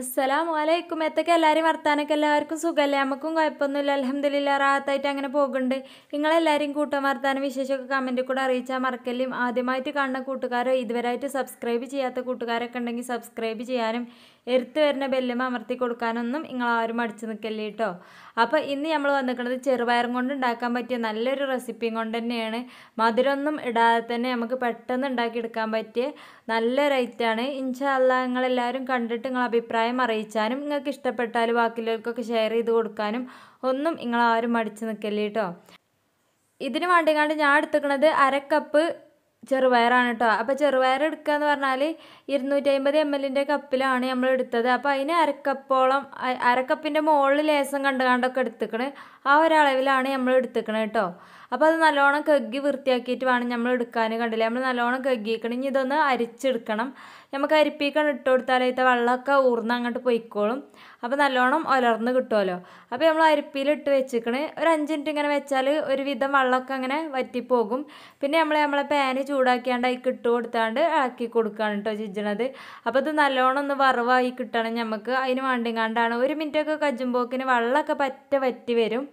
അസ്സലാം വലൈക്കും എത്തൊക്കെ എല്ലാവരും വർത്താനൊക്കെ എല്ലാവർക്കും സുഖമല്ലേ നമുക്കും കുഴപ്പമൊന്നുമില്ല അലഹമില്ല റാത്തായിട്ട് അങ്ങനെ പോകുന്നുണ്ട് നിങ്ങളെല്ലാവരും കൂട്ടം വർത്താനം വിശേഷമൊക്കെ കമൻറ്റിൽ കൂടെ അറിയിച്ചാൽ മറക്കല്ലേ ആദ്യമായിട്ട് കാണുന്ന കൂട്ടുകാരോ ഇതുവരായിട്ട് സബ്സ്ക്രൈബ് ചെയ്യാത്ത കൂട്ടുകാരൊക്കെ ഉണ്ടെങ്കിൽ സബ്സ്ക്രൈബ് ചെയ്യാനും എടുത്തു വരുന്ന ബെല്ലും അമർത്തി കൊടുക്കാനൊന്നും നിങ്ങൾ ആരും അടിച്ചു നിൽക്കല്ലേ കേട്ടോ അപ്പോൾ ഇന്ന് നമ്മൾ വന്നിരിക്കുന്നത് ചെറുപയറും കൊണ്ട് ഉണ്ടാക്കാൻ പറ്റിയ നല്ലൊരു റെസിപ്പിയും കൊണ്ട് തന്നെയാണ് മധുരമൊന്നും ഇടാതെ തന്നെ നമുക്ക് പെട്ടെന്ന് ഉണ്ടാക്കിയെടുക്കാൻ പറ്റിയ നല്ലൊരു ഐറ്റാണ് ഇൻഷാല്ല നിങ്ങളെല്ലാവരും കണ്ടിട്ട് നിങ്ങൾ അഭിപ്രായം അറിയിച്ചാനും നിങ്ങൾക്ക് ഇഷ്ടപ്പെട്ടാൽ ബാക്കിയുള്ളവർക്കൊക്കെ ഷെയർ ചെയ്ത് കൊടുക്കാനും ഒന്നും നിങ്ങൾ ആരും മടിച്ചു നിൽക്കല്ലേ കേട്ടോ ഇതിന് കണ്ട് ഞാൻ എടുത്തിരിക്കുന്നത് അരക്കപ്പ് കപ്പ് ചെറുപയറാണ് കേട്ടോ അപ്പോൾ ചെറുപയർ എടുക്കുക എന്ന് പറഞ്ഞാൽ ഇരുന്നൂറ്റി അമ്പത് എം എല്ലിൻ്റെ കപ്പിലാണ് നമ്മൾ എടുത്തത് അപ്പോൾ അതിന് അരക്കപ്പോളം അരക്കപ്പിൻ്റെ മുകളിൽ ലേസം കണ്ട് കണ്ടൊക്കെ എടുത്തിക്കണ് ആ ഒരളവിലാണ് നമ്മൾ എടുത്തിക്കണത് കേട്ടോ അപ്പോൾ അത് നല്ലോണം കഗ്ഗി വൃത്തിയാക്കിയിട്ട് വേണം നമ്മൾ എടുക്കാൻ കണ്ടില്ലേ നമ്മൾ നല്ലോണം കഗ്ഗിക്കണം ഇനി ഇതൊന്ന് അരിച്ചെടുക്കണം നമുക്ക് അരിപ്പിക്കാൻ ഇട്ട് കൊടുത്താലത്തെ വെള്ളമൊക്കെ ഊർന്ന് അങ്ങോട്ട് പൊയ്ക്കോളും അപ്പോൾ നല്ലോണം ഒലർന്ന് കിട്ടുമല്ലോ അപ്പോൾ നമ്മൾ അരിപ്പിയിലിട്ട് വെച്ചിക്കണ് ഒരു അഞ്ച് മിനിറ്റ് ഇങ്ങനെ വെച്ചാൽ ഒരുവിധം വെള്ളമൊക്കെ അങ്ങനെ വറ്റിപ്പോകും പിന്നെ നമ്മൾ നമ്മളെ പാന് ചൂടാക്കിയാണ്ട് അതിൽ ഇട്ട് കൊടുത്താണ്ട് ഇളക്കി കൊടുക്കുകയാണ് കേട്ടോ ചിജണത് അപ്പോൾ ഇത് നല്ലോണം ഒന്ന് വറവായി കിട്ടണം നമുക്ക് അതിന് കണ്ടാണ് ഒരു മിനിറ്റൊക്കെ കജുമ്പോക്കിന് വെള്ളമൊക്കെ പറ്റ വറ്റി വരും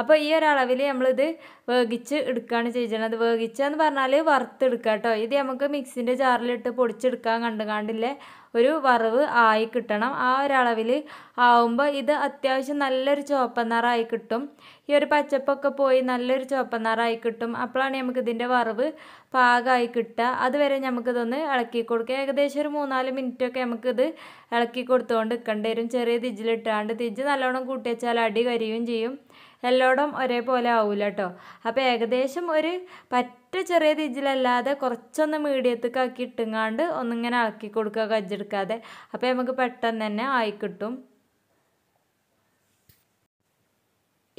അപ്പോൾ ഈ ഒരളവിൽ നമ്മളിത് വേഗിച്ച് എടുക്കുകയാണ് ചെയ്യണത് വേകിച്ചെന്ന് പറഞ്ഞാൽ വറുത്തെടുക്കുക കേട്ടോ ഇത് നമുക്ക് മിക്സിൻ്റെ ജാറിലിട്ട് പൊടിച്ചെടുക്കാൻ കണ്ടുകാണ്ടില്ലേ ഒരു വറവ് ആയി കിട്ടണം ആ ഒരളവിൽ ആവുമ്പോൾ ഇത് അത്യാവശ്യം നല്ലൊരു ചുവപ്പനാറായി കിട്ടും ഈ ഒരു പച്ചപ്പൊക്കെ പോയി നല്ലൊരു ചുവപ്പനാറായി കിട്ടും അപ്പോഴാണ് നമുക്ക് ഇതിൻ്റെ വറവ് പാകമായി കിട്ടുക അതുവരെ നമുക്കിതൊന്ന് ഇളക്കി കൊടുക്കുക ഏകദേശം ഒരു മൂന്നാല് മിനിറ്റൊക്കെ നമുക്കിത് ഇളക്കി കൊടുത്തുകൊണ്ട് നിൽക്കേണ്ടി വരും ചെറിയ തിജിലിട്ടാണ്ട് തിജ് നല്ലോണം കൂട്ടിവെച്ചാൽ അടി കരിയും ചെയ്യും എല്ലായിടും ഒരേപോലെ ആവില്ല കേട്ടോ അപ്പോൾ ഏകദേശം ഒരു പറ്റ ചെറിയ രീതിയിലല്ലാതെ കുറച്ചൊന്ന് മീഡിയത്തേക്ക് ആക്കി ഇട്ടുങ്ങാണ്ട് ഒന്നിങ്ങനെ ആക്കി കൊടുക്കുക കജ്ജെടുക്കാതെ അപ്പോൾ നമുക്ക് പെട്ടെന്ന് തന്നെ ആയിക്കിട്ടും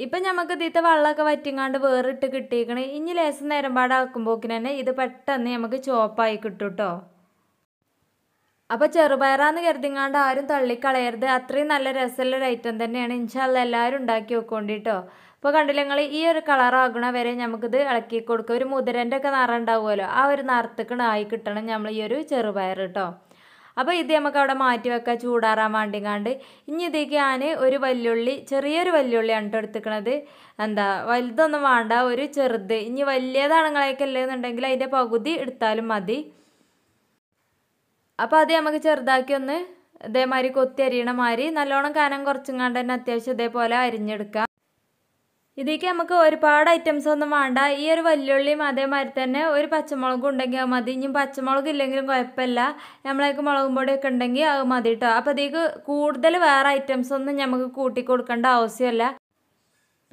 ഇപ്പം നമുക്ക് ഇതിത്തെ വെള്ളമൊക്കെ വറ്റിങ്ങാണ്ട് വേറിട്ട് കിട്ടിയിരിക്കണേ ഇനി ലേശം നേരം പാടാക്കുമ്പോക്കിന് തന്നെ ഇത് പെട്ടെന്ന് നമുക്ക് ചോപ്പായി കിട്ടും കേട്ടോ അപ്പോൾ ചെറുപയറാന്ന് കരുതിങ്ങാണ്ട് ആരും തള്ളിക്കളയരുത് അത്രയും നല്ല രസമുള്ള ഐറ്റം തന്നെയാണ് ഇൻഷാല്ല എല്ലാവരും ഉണ്ടാക്കി വെക്കോണ്ടിട്ടോ അപ്പോൾ കണ്ടില്ല നിങ്ങൾ ഈ ഒരു കളറാകണ വരെ നമുക്കിത് ഇളക്കി കൊടുക്കുക ഒരു മുതിരൻ്റെ ഒക്കെ നിറം ഉണ്ടാവുമല്ലോ ആ ഒരു നിറത്തേക്കാണ് ആയി കിട്ടണം നമ്മൾ ഈ ഒരു ചെറുപയർ കേട്ടോ അപ്പോൾ ഇത് നമുക്ക് അവിടെ മാറ്റി വെക്കാം ചൂടാറാൻ വേണ്ടിങ്ങാണ്ട് ഇനി ഇതേക്ക് ഞാൻ ഒരു വല്യുള്ളി ചെറിയൊരു വല്യുള്ളിയാണ് കേട്ടോ എടുത്തിക്കണത് എന്താ വലുതൊന്നും വേണ്ട ഒരു ചെറുത് ഇനി വലിയതാണ് നിങ്ങളേക്കല്ലേന്നുണ്ടെങ്കിൽ അതിൻ്റെ പകുതി എടുത്താലും മതി അപ്പോൾ അത് നമുക്ക് ചെറുതാക്കി ഒന്ന് ഇതേമാതിരി കൊത്തി അരിയണ മാതിരി നല്ലോണം കനം കുറച്ചുങ്ങാണ്ട് തന്നെ അത്യാവശ്യം ഇതേപോലെ അരിഞ്ഞെടുക്കാം ഇതേക്ക് നമുക്ക് ഒരുപാട് ഐറ്റംസ് ഒന്നും വേണ്ട ഈ ഒരു വല്യുള്ളിയും അതേമാതിരി തന്നെ ഒരു പച്ചമുളകും ഉണ്ടെങ്കിൽ മതി ഇനി പച്ചമുളക് ഇല്ലെങ്കിലും കുഴപ്പമില്ല നമ്മളേക്ക് മുളകും ഒക്കെ ഉണ്ടെങ്കിൽ അത് മതി കേട്ടോ അപ്പോൾ ഇതേക്ക് കൂടുതൽ വേറെ ഐറ്റംസ് ഒന്നും നമുക്ക് കൂട്ടി കൊടുക്കേണ്ട ആവശ്യമില്ല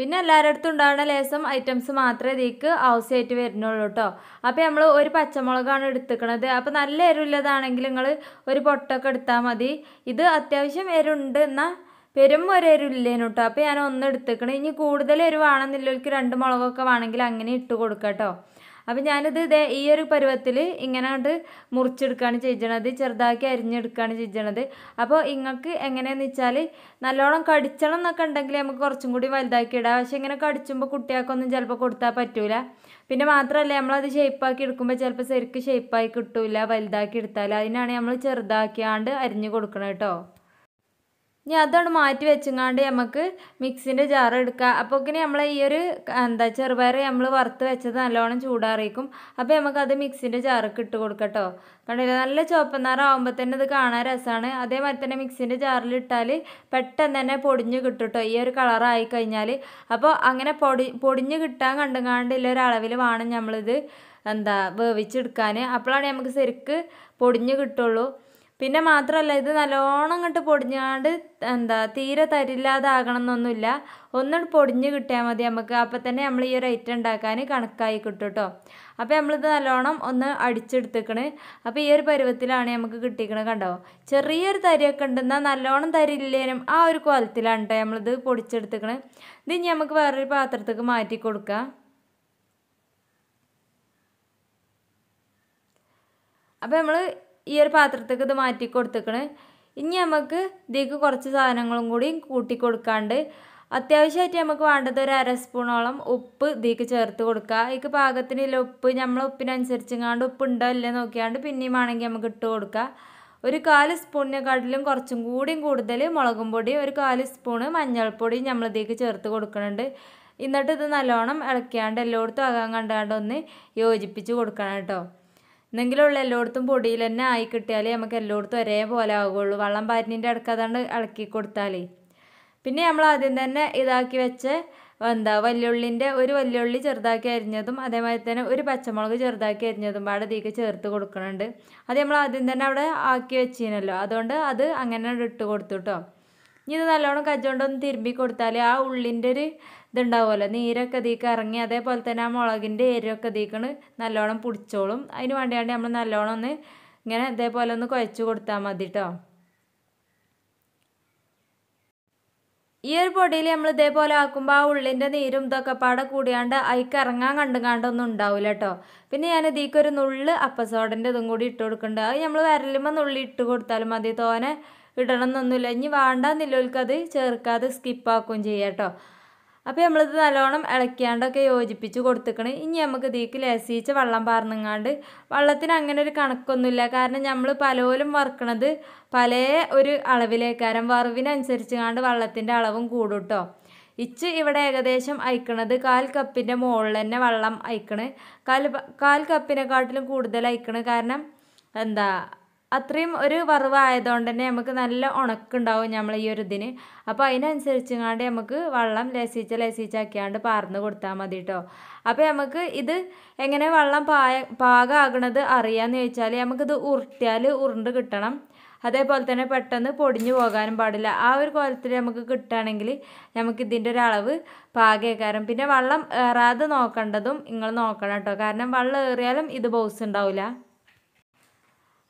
പിന്നെ എല്ലാവരുടെ അടുത്തും ഉണ്ടാകുന്ന ലേസം ഐറ്റംസ് മാത്രമേ ഇതിക്ക് ആവശ്യമായിട്ട് വരുന്നുള്ളൂ കേട്ടോ അപ്പോൾ നമ്മൾ ഒരു പച്ചമുളകാണ് എടുത്തുക്കണത് അപ്പോൾ നല്ല എരുള്ളതാണെങ്കിൽ നിങ്ങൾ ഒരു പൊട്ടൊക്കെ എടുത്താൽ മതി ഇത് അത്യാവശ്യം എരുണ്ട് എന്നാൽ പെരും ഒരു കേട്ടോ അപ്പോൾ ഞാൻ ഒന്ന് എടുത്തേക്കണേ ഇനി കൂടുതൽ എരിവ് വേണമെന്നില്ലവർക്ക് രണ്ട് മുളകൊക്കെ വേണമെങ്കിൽ അങ്ങനെ ഇട്ട് കൊടുക്കാം കേട്ടോ അപ്പം ഞാനിത് ഇതേ ഈ ഒരു പരുവത്തിൽ ഇങ്ങനെ മുറിച്ചെടുക്കുകയാണ് ചെയ്യണത് ചെറുതാക്കി അരിഞ്ഞെടുക്കുകയാണ് ചെയ്യണത് അപ്പോൾ നിങ്ങൾക്ക് എങ്ങനെയാണെന്ന് വെച്ചാൽ നല്ലോണം കടിച്ചണം എന്നൊക്കെ ഉണ്ടെങ്കിൽ നമുക്ക് കുറച്ചും കൂടി വലുതാക്കി ഇടാം പക്ഷെ ഇങ്ങനെ കടിച്ചുമ്പോൾ കുട്ടികൾക്കൊന്നും ചിലപ്പോൾ കൊടുത്താൽ പറ്റൂല പിന്നെ മാത്രമല്ല നമ്മളത് ഷേപ്പാക്കി എടുക്കുമ്പോൾ ചിലപ്പോൾ ശരിക്ക് ഷേപ്പായി കിട്ടൂല വലുതാക്കി എടുത്താൽ അതിനാണ് നമ്മൾ ചെറുതാക്കിയാണ്ട് അരിഞ്ഞ് കൊടുക്കണം കേട്ടോ ഇനി അതാണ് മാറ്റി വെച്ചങ്ങാണ്ട് നമുക്ക് മിക്സിൻ്റെ ജാർ എടുക്കുക അപ്പോൾ ഇനി നമ്മൾ ഈ ഒരു എന്താ ചെറുപയർ നമ്മൾ വറുത്ത് വെച്ചത് നല്ലോണം ചൂടാറിയിക്കും അപ്പോൾ നമുക്കത് മിക്സിൻ്റെ ജാർക്ക് ഇട്ട് കൊടുക്കട്ടോ കണ്ടില്ല നല്ല ചുവപ്പനാറാവുമ്പോൾ തന്നെ ഇത് കാണാൻ രസമാണ് അതേമാതിരി തന്നെ മിക്സിൻ്റെ ജാറിൽ ഇട്ടാൽ പെട്ടെന്ന് തന്നെ പൊടിഞ്ഞ് കിട്ടും കേട്ടോ ഈ ഒരു കളറായി കഴിഞ്ഞാൽ അപ്പോൾ അങ്ങനെ പൊടി പൊടിഞ്ഞ് കിട്ടാൻ കണ്ടുങ്ങാണ്ടില്ല ഒരളവിൽ വേണം നമ്മളിത് എന്താ വേവിച്ചെടുക്കാൻ അപ്പോഴാണ് നമുക്ക് ശരിക്ക് പൊടിഞ്ഞ് കിട്ടുള്ളൂ പിന്നെ മാത്രമല്ല ഇത് നല്ലോണം അങ്ങോട്ട് പൊടിഞ്ഞാണ്ട് എന്താ തീരെ തരില്ലാതാകണം എന്നൊന്നുമില്ല ഒന്നും പൊടിഞ്ഞ് കിട്ടിയാൽ മതി നമുക്ക് അപ്പം തന്നെ നമ്മൾ ഈ ഒരു ഐറ്റം ഉണ്ടാക്കാൻ കണക്കായി കിട്ടും കേട്ടോ അപ്പം നമ്മളിത് നല്ലോണം ഒന്ന് അടിച്ചെടുത്തേക്കണ് അപ്പോൾ ഈ ഒരു പരുവത്തിലാണ് നമുക്ക് കിട്ടിക്കണ കണ്ടോ ചെറിയൊരു തരിയൊക്കെ ഉണ്ടെന്നാൽ നല്ലോണം തരില്ലേനും ആ ഒരു കുലത്തിലാണ് കേട്ടോ നമ്മളിത് പൊടിച്ചെടുത്തേക്കണ് ഇത് ഇനി നമുക്ക് വേറൊരു പാത്രത്തേക്ക് മാറ്റി കൊടുക്കാം അപ്പോൾ നമ്മൾ ഈ ഒരു പാത്രത്തേക്ക് ഇത് മാറ്റി കൊടുത്തേക്കണ് ഇനി നമുക്ക് ഇതിലേക്ക് കുറച്ച് സാധനങ്ങളും കൂടി കൂട്ടി കൊടുക്കാണ്ട് അത്യാവശ്യമായിട്ട് നമുക്ക് വേണ്ടത് ഒരു അര സ്പൂണോളം ഉപ്പ് ഇതിലേക്ക് ചേർത്ത് കൊടുക്കുക ഇതിക്ക് പാകത്തിനില്ല ഉപ്പ് നമ്മൾ ഉപ്പിനനുസരിച്ചെങ്ങാണ്ട് ഉപ്പ് ഉണ്ടോ ഇല്ലേ നോക്കിയാണ്ട് പിന്നെയും ആണെങ്കിൽ നമുക്ക് ഇട്ട് കൊടുക്കുക ഒരു കാല് സ്പൂണിനെക്കാട്ടിലും കുറച്ചും കൂടിയും കൂടുതൽ മുളകും പൊടി ഒരു കാല് സ്പൂണ് മഞ്ഞൾപ്പൊടി ഇതിലേക്ക് ചേർത്ത് കൊടുക്കുന്നുണ്ട് എന്നിട്ട് ഇത് നല്ലോണം ഇളക്കിയാണ്ട് എല്ലായിടത്തും ആകാൻ കണ്ടാണ്ട് ഒന്ന് യോജിപ്പിച്ച് കൊടുക്കണം കേട്ടോ എന്തെങ്കിലുമുള്ള എല്ലായിടത്തും പൊടിയിൽ തന്നെ ആയി കിട്ടിയാൽ നമുക്ക് എല്ലായിടത്തും ഒരേപോലെ ആകുള്ളൂ വെള്ളം പാറ്റിൻ്റെ അടുക്ക ഇളക്കി കൊടുത്താൽ പിന്നെ നമ്മൾ ആദ്യം തന്നെ ഇതാക്കി വെച്ച് എന്താ വല്യുള്ളിൻ്റെ ഒരു വല്യുള്ളി ചെറുതാക്കി അരിഞ്ഞതും അതേമാതിരി തന്നെ ഒരു പച്ചമുളക് ചെറുതാക്കി അരിഞ്ഞതും പാടെ തീക്ക് ചേർത്ത് കൊടുക്കുന്നുണ്ട് അത് നമ്മൾ ആദ്യം തന്നെ അവിടെ ആക്കി വെച്ചിനല്ലോ അതുകൊണ്ട് അത് അങ്ങനെ ഇട്ട് കൊടുത്തു കേട്ടോ ഇനി ഇത് നല്ലോണം കജ്ജോണ്ടൊന്ന് തിരുമ്പി കൊടുത്താൽ ആ ഉള്ളിൻ്റെ ഒരു ഇതുണ്ടാവുമല്ലോ നീരൊക്കെ ഇതിക്ക് ഇറങ്ങി അതേപോലെ തന്നെ ആ മുളകിൻ്റെ എരിവൊക്കെ ഇതിക്കണ് നല്ലോണം പിടിച്ചോളും അതിന് വേണ്ടിയാണ് നമ്മൾ നല്ലോണം ഒന്ന് ഇങ്ങനെ ഇതേപോലെ ഒന്ന് കുഴച്ച് കൊടുത്താൽ മതി കേട്ടോ ഈ ഒരു പൊടിയിൽ നമ്മൾ ഇതേപോലെ ആക്കുമ്പോൾ ആ ഉള്ളിൻ്റെ നീരും ഇതൊക്കെ പാടെ കൂടിയാണ്ട് അതിക്ക് ഇറങ്ങാൻ കണ്ടുങ്ങാണ്ടൊന്നും ഉണ്ടാവില്ല കേട്ടോ പിന്നെ ഞാൻ ഇതിക്കൊരു നുള്ള് അപ്പസോഡൻ്റെ ഇതും കൂടി ഇട്ട് കൊടുക്കുന്നുണ്ട് അത് നമ്മൾ വരലുമ്പോൾ നുള്ളി ഇട്ട് കൊടുത്താലും മതി തോനെ എന്നൊന്നുമില്ല ഇനി നിലവിൽക്കത് ചേർക്കാതെ സ്കിപ്പാക്കുകയും ചെയ്യാം കേട്ടോ അപ്പോൾ നമ്മളിത് നല്ലോണം ഇളക്കിയാണ്ടൊക്കെ യോജിപ്പിച്ച് കൊടുത്തിക്കണം ഇനി നമുക്ക് ഇതിലേക്ക് ലസീച്ച് വെള്ളം പാർന്നുങ്ങാണ്ട് വെള്ളത്തിന് അങ്ങനെ ഒരു കണക്കൊന്നുമില്ല കാരണം നമ്മൾ പലപോലും വറുക്കണത് പല ഒരു അളവിലേക്കാരം വറവിനനുസരിച്ച് കാണ്ട് വെള്ളത്തിൻ്റെ അളവും കൂടുട്ടോ ഇച്ച് ഇവിടെ ഏകദേശം അയക്കണത് കാൽ കപ്പിൻ്റെ മുകളിൽ തന്നെ വെള്ളം അയക്കണ് കാൽ കാൽ കപ്പിനെക്കാട്ടിലും കൂടുതൽ അയക്കണ് കാരണം എന്താ അത്രയും ഒരു വറവായതുകൊണ്ട് തന്നെ നമുക്ക് നല്ല ഉണക്കുണ്ടാവും നമ്മൾ ഈ ഒരു ഇതിന് അപ്പോൾ അതിനനുസരിച്ചങ്ങാണ്ട് നമുക്ക് വെള്ളം ലസിച്ച ലസിച്ചാക്കിയാണ്ട് പാർന്ന് കൊടുത്താൽ മതി കേട്ടോ അപ്പോൾ നമുക്ക് ഇത് എങ്ങനെ വെള്ളം പായ പാകമാകണത് അറിയാമെന്ന് ചോദിച്ചാൽ നമുക്കിത് ഉരുട്ടിയാൽ ഉരുണ്ട് കിട്ടണം അതേപോലെ തന്നെ പെട്ടെന്ന് പൊടിഞ്ഞു പോകാനും പാടില്ല ആ ഒരു കോലത്തിൽ നമുക്ക് കിട്ടുകയാണെങ്കിൽ നമുക്ക് ഇതിൻ്റെ അളവ് പാകേക്കാരം പിന്നെ വെള്ളം ഏറാതെ നോക്കേണ്ടതും നിങ്ങൾ നോക്കണം കേട്ടോ കാരണം വെള്ളം ഏറിയാലും ഇത് ബോസ് ഉണ്ടാവില്ല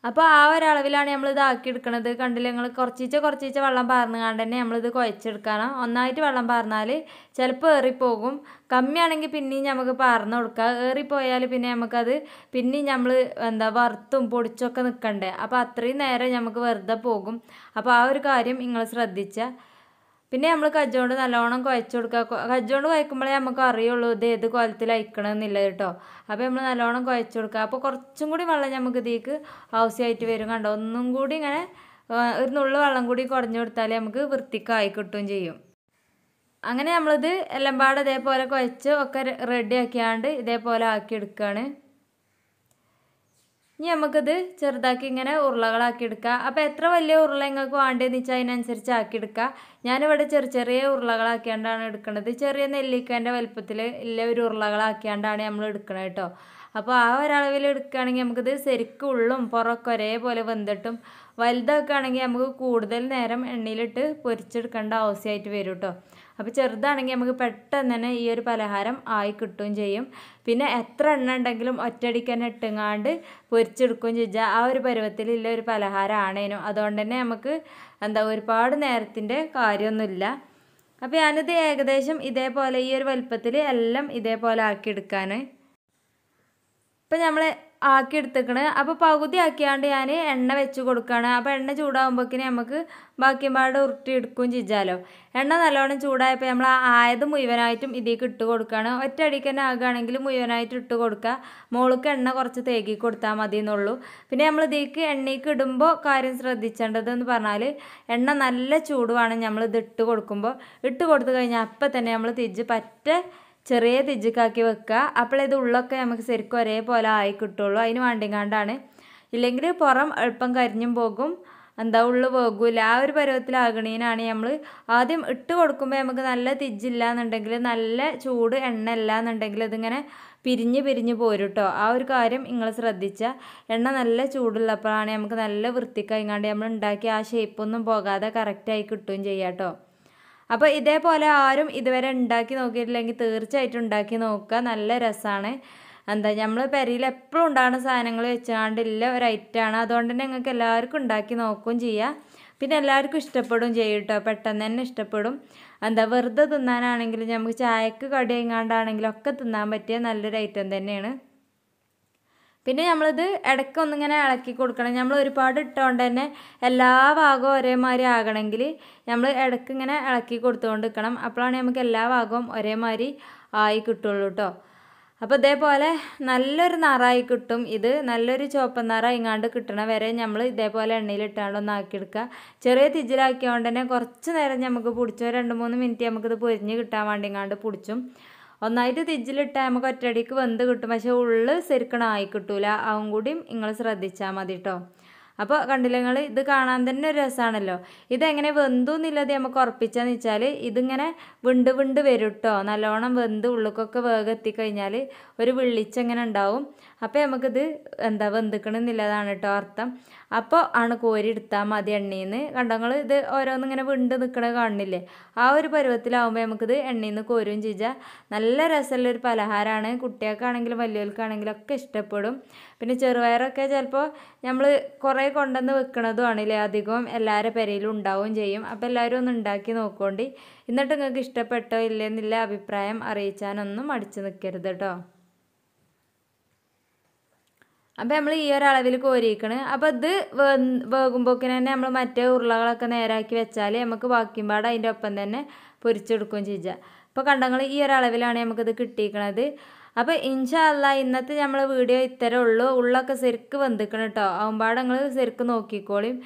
അപ്പോൾ ആ ഒരളവിലാണ് നമ്മളിത് എടുക്കുന്നത് കണ്ടില്ല നിങ്ങൾ കുറച്ചീച്ച കുറച്ചീച്ച വെള്ളം പാർന്നുകാണ്ട് തന്നെ നമ്മളിത് കുഴച്ചെടുക്കണം ഒന്നായിട്ട് വെള്ളം പാർന്നാൽ ചിലപ്പോൾ ഏറിപ്പോകും കമ്മിയാണെങ്കിൽ പിന്നെയും നമുക്ക് പാർന്ന് കൊടുക്കുക ഏറിപ്പോയാൽ പിന്നെ നമുക്കത് പിന്നെയും നമ്മൾ എന്താ വറുത്തും പൊടിച്ചൊക്കെ നിൽക്കണ്ടേ അപ്പോൾ അത്രയും നേരം നമുക്ക് വെറുതെ പോകും അപ്പോൾ ആ ഒരു കാര്യം നിങ്ങൾ ശ്രദ്ധിച്ചാൽ പിന്നെ നമ്മൾ കജ്ജോണ്ട് നല്ലോണം കുഴച്ച് കൊടുക്കുക കജ്ജോണ്ട് കുഴക്കുമ്പോഴേ നമുക്ക് അറിയുള്ളൂ ഇത് ഏത് കുലത്തിൽ അയക്കണമെന്നില്ല കേട്ടോ അപ്പോൾ നമ്മൾ നല്ലോണം കുഴച്ച് കൊടുക്കുക അപ്പോൾ കുറച്ചും കൂടി വെള്ളം നമുക്ക് ഇതിലേക്ക് ആവശ്യമായിട്ട് വരും കണ്ടോ ഒന്നും കൂടി ഇങ്ങനെ ഒരു നുള്ളു വെള്ളം കൂടി കുറഞ്ഞു കൊടുത്താലേ നമുക്ക് വൃത്തിക്കായി കിട്ടുകയും ചെയ്യും അങ്ങനെ നമ്മളിത് എല്ലാം പാടെ ഇതേപോലെ കുഴച്ച് ഒക്കെ റെഡിയാക്കിയാണ്ട് ഇതേപോലെ ആക്കി എടുക്കുകയാണ് ഇനി നമുക്കത് ചെറുതാക്കി ഇങ്ങനെ ഉരുളകളാക്കി എടുക്കുക അപ്പോൾ എത്ര വലിയ ഉരുള നിങ്ങൾക്ക് വേണ്ടതെന്ന് വെച്ചാൽ അതിനനുസരിച്ച് ആക്കിയെടുക്കുക ഞാനിവിടെ ചെറിയ ചെറിയ ഉരുളകളാക്കിയാണ്ടാണ് എടുക്കുന്നത് ചെറിയ നെല്ലിക്കേൻ്റെ വലുപ്പത്തിൽ ഇല്ല ഒരു ഉരുളകളാക്കിയാണ്ടാണ് നമ്മൾ എടുക്കുന്നത് കേട്ടോ അപ്പോൾ ആ ഒരളവിൽ എടുക്കുകയാണെങ്കിൽ നമുക്കിത് ശരിക്കും ഉള്ളും പുറമൊക്കെ ഒരേപോലെ വെന്തിട്ടും വലുതൊക്കെ ആണെങ്കിൽ നമുക്ക് കൂടുതൽ നേരം എണ്ണയിലിട്ട് പൊരിച്ചെടുക്കേണ്ട ആവശ്യമായിട്ട് വരും കേട്ടോ അപ്പോൾ ചെറുതാണെങ്കിൽ നമുക്ക് പെട്ടെന്ന് തന്നെ ഈ ഒരു പലഹാരം ആയി കിട്ടുകയും ചെയ്യും പിന്നെ എത്ര എണ്ണ ഉണ്ടെങ്കിലും ഒറ്റയടിക്ക് തന്നെ ഇട്ടുങ്ങാണ്ട് പൊരിച്ചെടുക്കുകയും ചെയ്യാം ആ ഒരു പരുവത്തിലുള്ള ഒരു പലഹാരമാണേനും അതുകൊണ്ട് തന്നെ നമുക്ക് എന്താ ഒരുപാട് നേരത്തിൻ്റെ കാര്യമൊന്നുമില്ല അപ്പോൾ ഞാനിത് ഏകദേശം ഇതേപോലെ ഈ ഒരു വലുപ്പത്തിൽ എല്ലാം ഇതേപോലെ ആക്കിയെടുക്കാൻ ഇപ്പം നമ്മൾ ആക്കി എടുത്തേക്കണ് അപ്പോൾ പകുതി ആക്കിയാണ്ട് ഞാൻ എണ്ണ വെച്ച് കൊടുക്കുകയാണ് അപ്പോൾ എണ്ണ ചൂടാകുമ്പോഴേക്കിന് നമുക്ക് ബാക്കി പാട് ഉരുട്ടി എടുക്കുകയും ചെയ്യാലോ എണ്ണ നല്ലോണം ചൂടായപ്പോൾ നമ്മൾ ആയത് മുഴുവനായിട്ടും ഇതിലേക്ക് ഇട്ട് കൊടുക്കുകയാണ് അടിക്ക് തന്നെ ആകുകയാണെങ്കിൽ മുഴുവനായിട്ട് ഇട്ട് കൊടുക്കുക മോൾക്ക് എണ്ണ കുറച്ച് തേക്കി കൊടുത്താൽ മതി എന്നുള്ളൂ പിന്നെ നമ്മൾ ഇതിലേക്ക് എണ്ണയ്ക്ക് ഇടുമ്പോൾ കാര്യം ശ്രദ്ധിച്ചേണ്ടതെന്ന് പറഞ്ഞാൽ എണ്ണ നല്ല ചൂടുവാണ് നമ്മൾ ഇത് ഇട്ട് കൊടുക്കുമ്പോൾ ഇട്ട് കൊടുത്തു കഴിഞ്ഞാൽ അപ്പം തന്നെ നമ്മൾ തിരിച്ച് പറ്റ ചെറിയ തിജുക്കാക്കി വെക്കുക അപ്പോൾ ഇത് ഉള്ളൊക്കെ നമുക്ക് ശരിക്കും ഒരേപോലെ ആയി കിട്ടുള്ളൂ അതിന് വേണ്ടിങ്ങാണ്ടാണ് ഇല്ലെങ്കിൽ പുറം എളുപ്പം കരിഞ്ഞും പോകും എന്താ ഉള്ളു പോകൂല ആ ഒരു പരുവത്തിലാകണീനാണ് നമ്മൾ ആദ്യം ഇട്ട് കൊടുക്കുമ്പോൾ നമുക്ക് നല്ല തിജ്ജില്ല എന്നുണ്ടെങ്കിൽ നല്ല ചൂട് എണ്ണ ഇല്ല എന്നുണ്ടെങ്കിൽ ഇതിങ്ങനെ പിരിഞ്ഞ് പിരിഞ്ഞ് പോരുട്ടോ ആ ഒരു കാര്യം നിങ്ങൾ ശ്രദ്ധിച്ചാൽ എണ്ണ നല്ല ചൂടുള്ളപ്പോഴാണ് നമുക്ക് നല്ല വൃത്തിക്കായിങ്ങാണ്ട് നമ്മൾ ഉണ്ടാക്കി ആ ഷേപ്പൊന്നും പോകാതെ കറക്റ്റായി കിട്ടുകയും ചെയ്യാം കേട്ടോ അപ്പോൾ ഇതേപോലെ ആരും ഇതുവരെ ഉണ്ടാക്കി നോക്കിയിട്ടില്ലെങ്കിൽ തീർച്ചയായിട്ടും ഉണ്ടാക്കി നോക്കുക നല്ല രസമാണ് എന്താ നമ്മൾ പെരയിൽ എപ്പോഴും ഉണ്ടാകുന്ന സാധനങ്ങൾ വെച്ചാണ്ടില്ല ഒരു ആണ് അതുകൊണ്ട് തന്നെ ഞങ്ങൾക്ക് എല്ലാവർക്കും ഉണ്ടാക്കി നോക്കുകയും ചെയ്യാം പിന്നെ എല്ലാവർക്കും ഇഷ്ടപ്പെടും ചെയ്യും കേട്ടോ പെട്ടെന്ന് തന്നെ ഇഷ്ടപ്പെടും എന്താ വെറുതെ തിന്നാനാണെങ്കിലും നമുക്ക് ചായക്ക് കടി എങ്ങാണ്ടാണെങ്കിലും ഒക്കെ തിന്നാൻ പറ്റിയ നല്ലൊരു ഐറ്റം തന്നെയാണ് പിന്നെ നമ്മളിത് ഇടയ്ക്ക് ഒന്നിങ്ങനെ ഇളക്കി കൊടുക്കണം നമ്മൾ ഒരുപാട് ഇട്ടുകൊണ്ട് തന്നെ എല്ലാ ഭാഗവും ഒരേമാതിരി ആകണമെങ്കിൽ നമ്മൾ ഇടയ്ക്ക് ഇങ്ങനെ ഇളക്കി കൊടുത്തുകൊണ്ട് നിൽക്കണം അപ്പോഴാണ് നമുക്ക് എല്ലാ ഭാഗവും ഒരേമാതിരി ആയി കിട്ടുള്ളൂ കേട്ടോ അപ്പോൾ ഇതേപോലെ നല്ലൊരു നിറായി കിട്ടും ഇത് നല്ലൊരു ചുവപ്പ നിറ ഇങ്ങാണ്ട് കിട്ടണ വരെ നമ്മൾ ഇതേപോലെ എണ്ണയിലിട്ടാണ്ട് ഒന്ന് ആക്കിയെടുക്കുക ചെറിയ തിജിലാക്കിയതുകൊണ്ട് തന്നെ കുറച്ച് നേരം നമുക്ക് പിടിച്ചും രണ്ട് മൂന്ന് മിനിറ്റ് നമുക്കിത് പൊരിഞ്ഞ് കിട്ടാൻ വേണ്ടി ഇങ്ങാണ്ട് പിടിച്ചും ഒന്നായിട്ട് തിജിലിട്ടാൽ നമുക്ക് ഒറ്റയടിക്ക് വെന്ത് കിട്ടും പക്ഷേ ഉള്ളിൽ ശരിക്കണം ആയി കിട്ടൂല അതും കൂടിയും നിങ്ങൾ ശ്രദ്ധിച്ചാൽ മതി കേട്ടോ അപ്പോൾ കണ്ടില്ല നിങ്ങൾ ഇത് കാണാൻ തന്നെ ഒരു രസമാണല്ലോ ഇതെങ്ങനെ വെന്തു എന്നുള്ളത് നമുക്ക് ഉറപ്പിച്ചാന്ന് വെച്ചാൽ ഇതിങ്ങനെ വിണ്ട് വിണ്ട് വരും കേട്ടോ നല്ലോണം വെന്ത് ഉള്ളിക്കൊക്കെ വേഗം എത്തിക്കഴിഞ്ഞാൽ ഒരു വിള്ളിച്ചെങ്ങനെ ഉണ്ടാവും അപ്പോൾ നമുക്കിത് എന്താ വെന്തിക്കണമെന്നില്ലതാണ് കേട്ടോ അർത്ഥം അപ്പോൾ ആണ് എടുത്താൽ മതി എണ്ണയിൽ നിന്ന് കണ്ടങ്ങൾ ഇത് ഓരോന്നിങ്ങനെ വിണ്ട് നിൽക്കണത് കാണുന്നില്ലേ ആ ഒരു പരുവത്തിലാവുമ്പോൾ നമുക്കിത് എണ്ണയിൽ നിന്ന് കോരും ചെയ്യാം നല്ല രസമുള്ള ഒരു പലഹാരമാണ് കുട്ടികൾക്കാണെങ്കിലും വലിയവർക്കാണെങ്കിലും ഒക്കെ ഇഷ്ടപ്പെടും പിന്നെ ചെറുപയറൊക്കെ ചിലപ്പോൾ നമ്മൾ കുറേ കൊണ്ടുവന്ന് വെക്കണതുമാണല്ലേ അധികം എല്ലാവരുടെ പെരയിലും ഉണ്ടാവുകയും ചെയ്യും അപ്പോൾ എല്ലാവരും ഒന്ന് ഉണ്ടാക്കി നോക്കുകൊണ്ട് എന്നിട്ട് നിങ്ങൾക്ക് ഇഷ്ടപ്പെട്ടോ ഇല്ലെന്നില്ല അഭിപ്രായം അറിയിച്ചാനൊന്നും അടിച്ചു നിൽക്കരുത് കേട്ടോ അപ്പോൾ നമ്മൾ ഈ ഒരളവിൽ കോരിയിക്കണ് അപ്പോൾ ഇത് വേകുമ്പോക്കിന് തന്നെ നമ്മൾ മറ്റേ ഉരുളകളൊക്കെ നേരാക്കി വെച്ചാൽ നമുക്ക് ബാക്കിയും പാട് അതിൻ്റെ ഒപ്പം തന്നെ പൊരിച്ചെടുക്കുകയും ചെയ്യുക അപ്പോൾ കണ്ടങ്ങൾ ഈ ഒരളവിലാണ് നമുക്കിത് കിട്ടിയിരിക്കണത് അപ്പോൾ ഇൻഷാല്ല ഇന്നത്തെ നമ്മൾ വീഡിയോ ഇത്തരം ഉള്ളൂ ഉള്ളൊക്കെ ശരിക്ക് വന്നിക്കണം കേട്ടോ ആവുമ്പാടെ നിങ്ങൾ ശരിക്ക് നോക്കിക്കോളും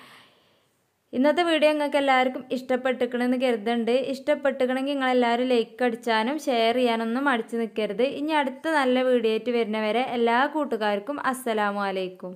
ഇന്നത്തെ വീഡിയോ നിങ്ങൾക്ക് എല്ലാവർക്കും ഇഷ്ടപ്പെട്ടിക്കണമെന്ന് കരുതുന്നുണ്ട് ഇഷ്ടപ്പെട്ടിക്കണമെങ്കിൽ നിങ്ങളെല്ലാവരും ലൈക്ക് അടിച്ചാനും ഷെയർ ചെയ്യാനൊന്നും അടിച്ചു നിൽക്കരുത് ഇനി അടുത്ത നല്ല വീഡിയോ ആയിട്ട് വരുന്നവരെ എല്ലാ കൂട്ടുകാർക്കും അസ്സലാമു അലൈക്കും